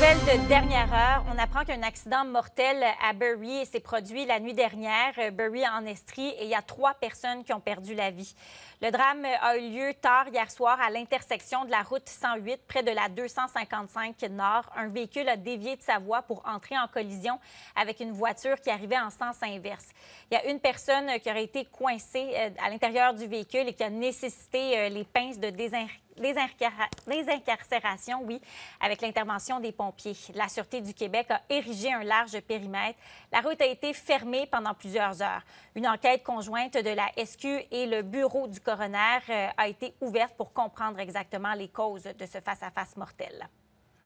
nouvelle de dernière heure. On apprend qu'un accident mortel à Bury s'est produit la nuit dernière, euh, Bury en Estrie, et il y a trois personnes qui ont perdu la vie. Le drame a eu lieu tard hier soir à l'intersection de la route 108, près de la 255 Nord. Un véhicule a dévié de sa voie pour entrer en collision avec une voiture qui arrivait en sens inverse. Il y a une personne qui aurait été coincée euh, à l'intérieur du véhicule et qui a nécessité euh, les pinces de désinfectation les, incarcérations, oui, avec l'intervention des pompiers. La Sûreté du Québec a érigé un large périmètre. La route a été fermée pendant plusieurs heures. Une enquête conjointe de la SQ et le bureau du coroner euh, a été ouverte pour comprendre exactement les causes de ce face à -face mortel.